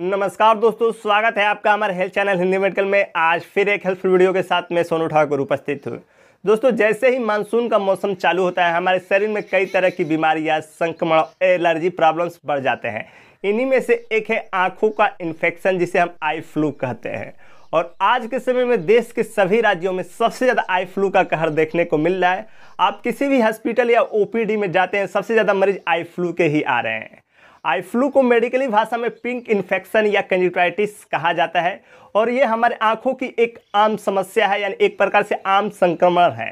नमस्कार दोस्तों स्वागत है आपका हमारे हेल्थ चैनल हिंदी मेडिकल में आज फिर एक हेल्थफुल वीडियो के साथ मैं सोनू ठाकुर उपस्थित हूँ दोस्तों जैसे ही मानसून का मौसम चालू होता है हमारे शरीर में कई तरह की बीमारियाँ संक्रमण एलर्जी प्रॉब्लम्स बढ़ जाते हैं इन्हीं में से एक है आँखों का इन्फेक्शन जिसे हम आई फ्लू कहते हैं और आज के समय में देश के सभी राज्यों में सबसे ज़्यादा आई फ्लू का कहर देखने को मिल रहा है आप किसी भी हॉस्पिटल या ओपीडी में जाते हैं सबसे ज़्यादा मरीज आई फ्लू के ही आ रहे हैं आई फ्लू को मेडिकली भाषा में पिंक इन्फेक्शन या कंजुक्टाइटिस कहा जाता है और ये हमारे आँखों की एक आम समस्या है यानी एक प्रकार से आम संक्रमण है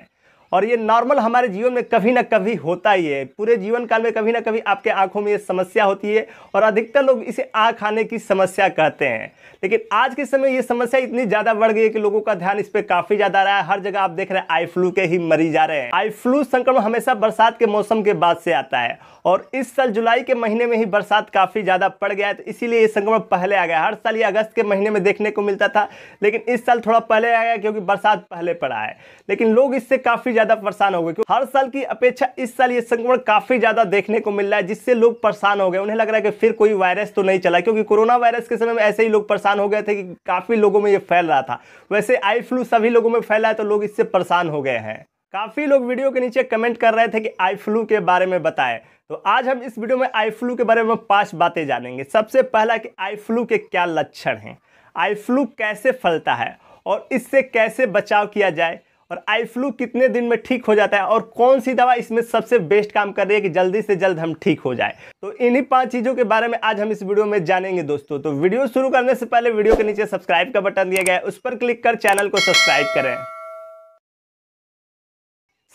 और ये नॉर्मल हमारे जीवन में कभी ना कभी होता ही है पूरे जीवन काल में कभी ना कभी आपके आंखों में ये समस्या होती है और अधिकतर लोग इसे आँख आने की समस्या कहते हैं लेकिन आज के समय ये समस्या इतनी ज़्यादा बढ़ गई है कि लोगों का ध्यान इस पर काफ़ी ज़्यादा रहा है हर जगह आप देख रहे हैं आई फ्लू के ही मरीज आ रहे हैं आई फ्लू संक्रमण हमेशा बरसात के मौसम के बाद से आता है और इस साल जुलाई के महीने में ही बरसात काफ़ी ज़्यादा पड़ गया है तो इसीलिए ये संक्रमण पहले आ गया हर साल ये अगस्त के महीने में देखने को मिलता था लेकिन इस साल थोड़ा पहले आ गया क्योंकि बरसात पहले पड़ा है लेकिन लोग इससे काफ़ी ज़्यादा ज्यादा परेशान हो गए क्योंकि हर साल की अपेक्षा इस साल ये संक्रमण काफी ज्यादा देखने को मिल रहा है जिससे लोग परेशान हो गए उन्हें लग रहा है कि फिर कोई वायरस तो नहीं चला क्योंकि कोरोना वायरस के समय में ऐसे ही लोग परेशान हो गए थे कि काफी लोगों में ये फैल रहा था वैसे आई फ्लू सभी लोगों में फैला है तो लोग इससे परेशान हो गए हैं काफ़ी लोग वीडियो के नीचे कमेंट कर रहे थे कि आई फ्लू के बारे में बताएं तो आज हम इस वीडियो में आई फ्लू के बारे में पांच बातें जानेंगे सबसे पहला कि आई फ्लू के क्या लक्षण हैं आई फ्लू कैसे फैलता है और इससे कैसे बचाव किया जाए और आई फ्लू कितने दिन में ठीक हो जाता है और कौन सी दवा इसमें सबसे बेस्ट काम कर रही है कि जल्दी से जल्द हम ठीक हो जाए तो इन्हीं पांच चीज़ों के बारे में आज हम इस वीडियो में जानेंगे दोस्तों तो वीडियो शुरू करने से पहले वीडियो के नीचे सब्सक्राइब का बटन दिया गया है उस पर क्लिक कर चैनल को सब्सक्राइब करें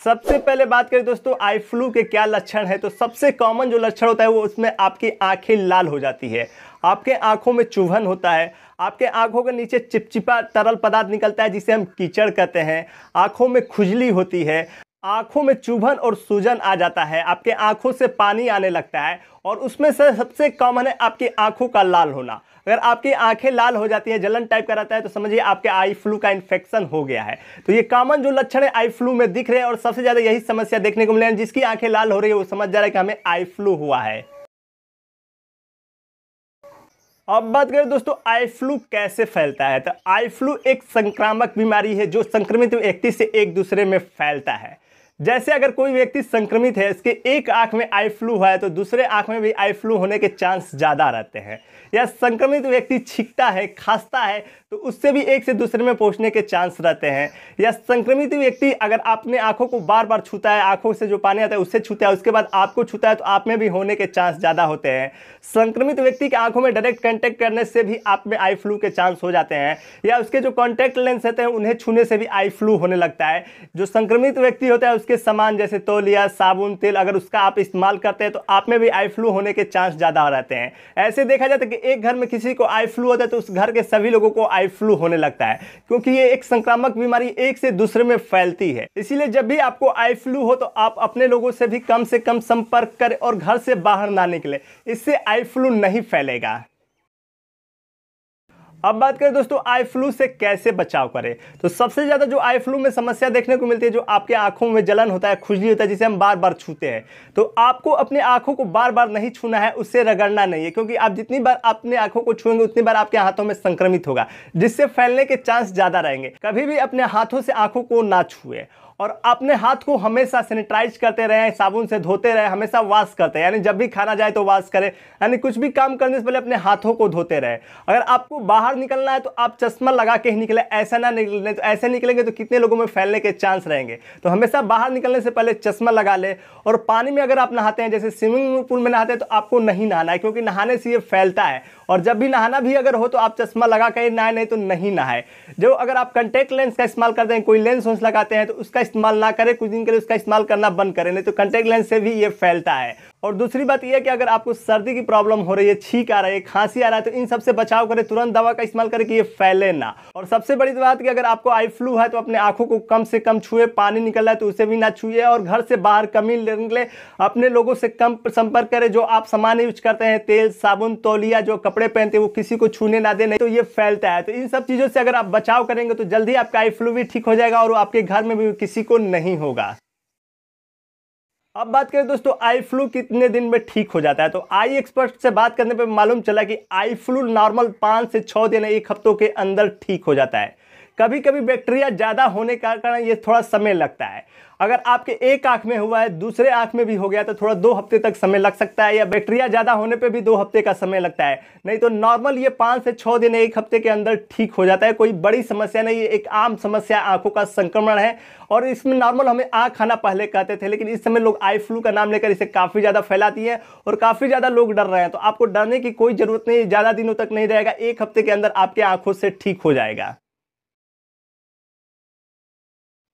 सबसे पहले बात करें दोस्तों आई फ्लू के क्या लक्षण है तो सबसे कॉमन जो लक्षण होता है वो उसमें आपकी आंखें लाल हो जाती है आपके आंखों में चुभन होता है आपके आंखों के नीचे चिपचिपा तरल पदार्थ निकलता है जिसे हम कीचड़ कहते हैं आंखों में खुजली होती है आंखों में चुभन और सूजन आ जाता है आपके आंखों से पानी आने लगता है और उसमें से सबसे कॉमन है आपकी आंखों का लाल होना अगर आपकी आंखें लाल हो जाती है जलन टाइप का रहता है तो समझिए आपके आई फ्लू का इन्फेक्शन हो गया है तो ये कॉमन जो लक्षण है आई फ्लू में दिख रहे हैं और सबसे ज़्यादा यही समस्या देखने को मिले हैं जिसकी आंखें लाल हो रही है वो समझ जा रहा है कि हमें आई फ्लू हुआ है अब बात करें दोस्तों आई फ्लू कैसे फैलता है तो आई फ्लू एक संक्रामक बीमारी है जो संक्रमित व्यक्ति से एक दूसरे में फैलता है जैसे अगर कोई व्यक्ति संक्रमित है इसके एक आंख में आई फ्लू हुआ है तो दूसरे आंख में भी आई फ्लू होने के चांस ज़्यादा रहते हैं या संक्रमित व्यक्ति छिकता है खांसता है तो उससे भी एक से दूसरे में पहुंचने के चांस रहते हैं या संक्रमित व्यक्ति अगर आपने आंखों को बार बार छूता है आंखों से जो पानी आता है उससे छूता है उसके बाद आपको छूता है तो आप में भी होने के चांस ज़्यादा होते हैं संक्रमित व्यक्ति की आंखों में डायरेक्ट कॉन्टैक्ट करने से भी आप में आई फ्लू के चांस हो जाते हैं या उसके जो कॉन्टैक्ट लेंस रहते हैं उन्हें छूने से भी आई फ्लू होने लगता है जो संक्रमित व्यक्ति होता है उसके के सामान जैसे तौलिया साबुन तेल अगर उसका आप इस्तेमाल करते हैं तो आप में भी आई फ्लू होने के चांस ज़्यादा रहते हैं ऐसे देखा जाता है कि एक घर में किसी को आई फ्लू होता है तो उस घर के सभी लोगों को आई फ्लू होने लगता है क्योंकि ये एक संक्रामक बीमारी एक से दूसरे में फैलती है इसीलिए जब भी आपको आई फ्लू हो तो आप अपने लोगों से भी कम से कम संपर्क करें और घर से बाहर ना निकले इससे आई फ्लू नहीं फैलेगा अब बात करें दोस्तों आई फ्लू से कैसे बचाव करें तो सबसे ज़्यादा जो आई फ्लू में समस्या देखने को मिलती है जो आपके आंखों में जलन होता है खुजली होता है जिसे हम बार बार छूते हैं तो आपको अपने आंखों को बार बार नहीं छूना है उससे रगड़ना नहीं है क्योंकि आप जितनी बार अपने आंखों को छूएंगे उतनी बार आपके हाथों में संक्रमित होगा जिससे फैलने के चांस ज़्यादा रहेंगे कभी भी अपने हाथों से आंखों को ना छूए और अपने हाथ को हमेशा सेनेटाइज करते रहें साबुन से धोते रहें हमेशा वॉश करते हैं यानी जब भी खाना जाए तो वॉश करें यानी कुछ भी काम करने से पहले अपने हाथों को धोते रहें अगर आपको बाहर निकलना है तो आप चश्मा लगा के ही निकले ऐसा ना निकले तो ऐसे निकलेंगे तो कितने लोगों में फैलने के चांस रहेंगे तो हमेशा बाहर निकलने से पहले चश्मा लगा ले और पानी में अगर आप नहाते हैं जैसे स्विमिंग पूल में नहाते हैं तो आपको नहीं नहाना है क्योंकि नहाने से ये फैलता है और जब भी नहाना भी अगर हो तो आप चश्मा लगा कर नहाए नहीं तो नहीं नहाए जो अगर आप कंटेक्ट लेंस का इस्तेमाल करते हैं कोई लेंस वेंस लगाते हैं तो उसका इस्तेमाल ना करें कुछ दिन के लिए उसका इस्तेमाल करना बंद करें नहीं तो कंटेक्ट लेंस से भी ये फैलता है और दूसरी बात यह है कि अगर आपको सर्दी की प्रॉब्लम हो रही है छींक आ रही है खांसी आ रहा है तो इन सबसे बचाव करें तुरंत दवा का इस्तेमाल करें कि ये फैले ना और सबसे बड़ी बात कि अगर आपको आई फ्लू है तो अपने आंखों को कम से कम छुए पानी निकल रहा है तो उसे भी ना छुए और घर से बाहर कमी निकले अपने लोगों से कम संपर्क करें जो आप सामान यूज करते हैं तेल साबुन तौलिया जो कपड़े पहनते हैं वो किसी को छूने ना दे नहीं तो ये फैलता है तो इन सब चीज़ों से अगर आप बचाव करेंगे तो जल्दी आपका आई फ्लू भी ठीक हो जाएगा और आपके घर में भी किसी को नहीं होगा अब बात करें दोस्तों आई फ्लू कितने दिन में ठीक हो जाता है तो आई एक्सपर्ट से बात करने पर मालूम चला कि आई फ्लू नॉर्मल पाँच से छः दिन एक हफ्तों के अंदर ठीक हो जाता है कभी कभी बैक्टीरिया ज़्यादा होने का कारण ये थोड़ा समय लगता है अगर आपके एक आँख में हुआ है दूसरे आँख में भी हो गया तो थोड़ा दो हफ्ते तक समय लग सकता है या बैक्टीरिया ज़्यादा होने पर भी दो हफ्ते का समय लगता है नहीं तो नॉर्मल ये पाँच से छः दिन एक हफ्ते के अंदर ठीक हो जाता है कोई बड़ी समस्या नहीं एक आम समस्या आँखों का संक्रमण है और इसमें नॉर्मल हमें आँख खाना पहले कहते थे लेकिन इस समय लोग आई फ्लू का नाम लेकर इसे काफ़ी ज़्यादा फैलाती है और काफ़ी ज़्यादा लोग डर रहे हैं तो आपको डरने की कोई ज़रूरत नहीं ज़्यादा दिनों तक नहीं रहेगा एक हफ्ते के अंदर आपके आँखों से ठीक हो जाएगा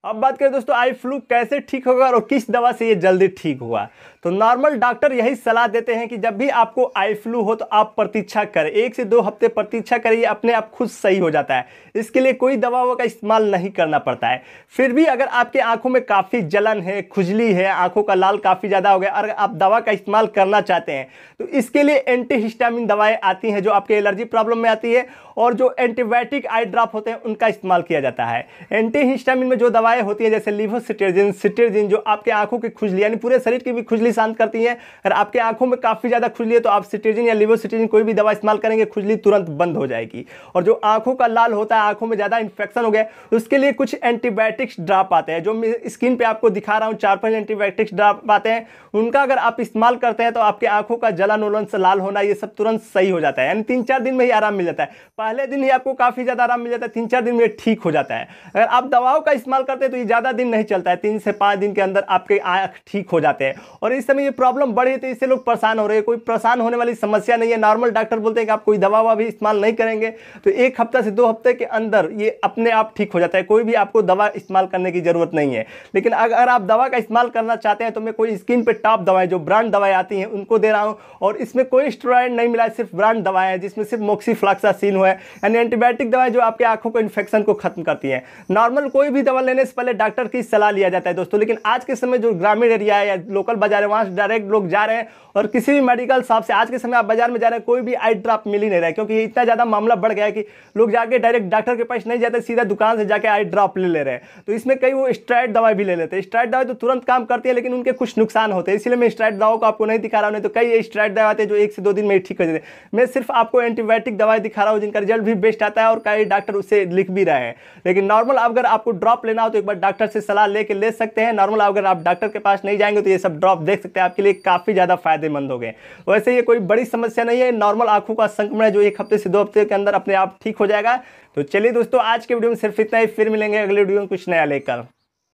अब बात करें दोस्तों आई फ्लू कैसे ठीक होगा और किस दवा से ये जल्दी ठीक हुआ तो नॉर्मल डॉक्टर यही सलाह देते हैं कि जब भी आपको आई फ्लू हो तो आप प्रतीक्षा करें एक से दो हफ्ते प्रतीक्षा करिए अपने आप खुद सही हो जाता है इसके लिए कोई दवा का इस्तेमाल नहीं करना पड़ता है फिर भी अगर आपके आंखों में काफ़ी जलन है खुजली है आंखों का लाल काफ़ी ज़्यादा हो गया और आप दवा का इस्तेमाल करना चाहते हैं तो इसके लिए एंटीहिस्टामिन दवाएँ आती हैं जो आपके एलर्जी प्रॉब्लम में आती है और जो एंटीबायोटिक आई ड्राफ होते हैं उनका इस्तेमाल किया जाता है एंटीहिस्टामिन में जो दवाएँ दवाएं होती हैं जैसे लिवोसिटर्जिन सिटेजिन जो आपके आंखों की खुजली यानी पूरे शरीर की भी खुजली शांत करती हैं अगर आपके आंखों में काफ़ी ज़्यादा खुजली है तो आप सिटेजिन या लिवोसिटर्जिन कोई भी दवा इस्तेमाल करेंगे खुजली तुरंत बंद हो जाएगी और जो आंखों का लाल होता है आंखों में ज़्यादा इन्फेक्शन हो गया उसके लिए कुछ एंटीबायोटिक्स ड्राप आते हैं जो स्किन पर आपको दिखा रहा हूँ चार पाँच एंटीबायोटिक्स ड्राप आते हैं उनका अगर आप इस्तेमाल करते हैं तो आपके आंखों का जलन उलन से लाल होना ये सब तुरंत सही हो जाता है यानी तीन चार दिन में ही आराम मिल जाता है पहले दिन ही आपको काफ़ी ज़्यादा आराम मिल जाता है तीन चार दिन में ठीक हो जाता है अगर आप दवाओं का इस्तेमाल कर करते हैं तो ये ज़्यादा दिन नहीं चलता है तीन से पाँच दिन के अंदर आपके आँख ठीक हो जाते हैं और इस समय ये प्रॉब्लम बढ़ी है तो इससे लोग परेशान हो रहे हैं कोई परेशान होने वाली समस्या नहीं है नॉर्मल डॉक्टर बोलते हैं कि आप कोई दवा ववा भी इस्तेमाल नहीं करेंगे तो एक हफ्ता से दो हफ्ते के अंदर ये अपने आप ठीक हो जाता है कोई भी आपको दवा इस्तेमाल करने की ज़रूरत नहीं है लेकिन अगर आप दवा का इस्तेमाल करना चाहते हैं तो मैं कोई स्किन पर टॉप दवाएँ जो ब्रांड दवाएँ आती हैं उनको दे रहा हूँ और इसमें कोई स्टोराइड नहीं मिला सिर्फ ब्रांड दवाएँ हैं जिसमें सिर्फ सीन हुआ है यानी एंटीबायोटिक दवाएँ जो आपके आँखों को इन्फेक्शन को खत्म करती हैं नॉर्मल कोई भी दवा लेने से पहले डॉक्टर की सलाह लिया जाता है दोस्तों लेकिन आज के समय जो ग्रामीण एरिया है या लोकल बाजार है वहाँ से डायरेक्ट लोग जा रहे हैं और किसी भी मेडिकल शॉप से आज के समय आप बाजार में जा रहे हैं कोई भी आई ड्रॉप मिल ही नहीं रहा है क्योंकि इतना ज़्यादा मामला बढ़ गया है कि लोग जाके डायरेक्ट डॉक्टर के पास नहीं जाते सीधा दुकान से जाकर आई ड्रॉप ले ले रहे हैं तो इसमें कई वो स्ट्राइड दवाई भी ले लेते हैं स्ट्राइड दवाई तो तुरंत काम करती है लेकिन उनके कुछ नुकसान होते हैं इसलिए मैं स्ट्राइड दवाओं को आपको नहीं दिखा रहा हूँ तो कई स्ट्राइड दवा आते हैं जो एक से दो दिन में ठीक हो जाते हैं मैं सिर्फ आपको एंटीबायोटिक दवाई दिखा रहा हूँ जिनका रिजल्ट भी बेस्ट आता है और कई डॉक्टर उससे लिख भी रहे हैं लेकिन नॉर्मल अगर आपको ड्रॉप लेना हो तो तो एक बार डॉक्टर से सलाह लेके ले सकते हैं नॉर्मल अगर आप डॉक्टर के पास नहीं जाएंगे तो ये सब ड्रॉप देख सकते हैं आपके लिए काफ़ी ज़्यादा फायदेमंद हो गए वैसे ये कोई बड़ी समस्या नहीं है नॉर्मल आंखों का संक्रमण है जो एक हफ्ते से दो हफ्ते के अंदर अपने आप ठीक हो जाएगा तो चलिए दोस्तों आज के वीडियो में सिर्फ इतना ही फिर मिलेंगे अगले वीडियो में कुछ नया लेकर